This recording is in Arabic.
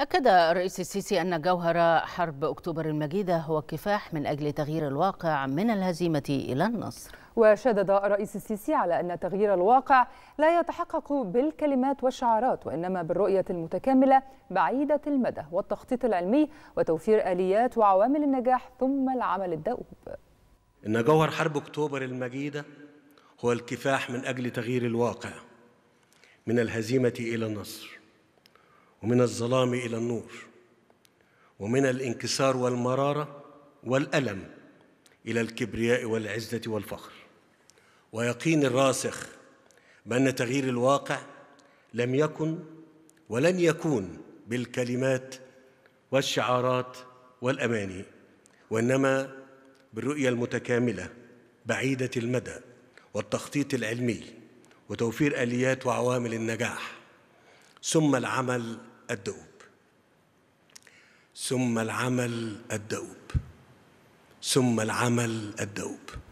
أكد الرئيس السيسي أن جوهر حرب أكتوبر المجيدة هو كفاح من أجل تغيير الواقع من الهزيمة إلى النصر وشدد الرئيس السيسي على أن تغيير الواقع لا يتحقق بالكلمات والشعارات وإنما بالرؤية المتكاملة بعيدة المدى والتخطيط العلمي وتوفير آليات وعوامل النجاح ثم العمل الدؤوب إن جوهر حرب أكتوبر المجيدة هو الكفاح من أجل تغيير الواقع من الهزيمة إلى النصر ومن الظلام الى النور ومن الانكسار والمراره والالم الى الكبرياء والعزه والفخر ويقين الراسخ بان تغيير الواقع لم يكن ولن يكون بالكلمات والشعارات والاماني وانما بالرؤيه المتكامله بعيده المدى والتخطيط العلمي وتوفير اليات وعوامل النجاح ثم العمل الدؤوب ثم العمل الدؤوب ثم العمل الدؤوب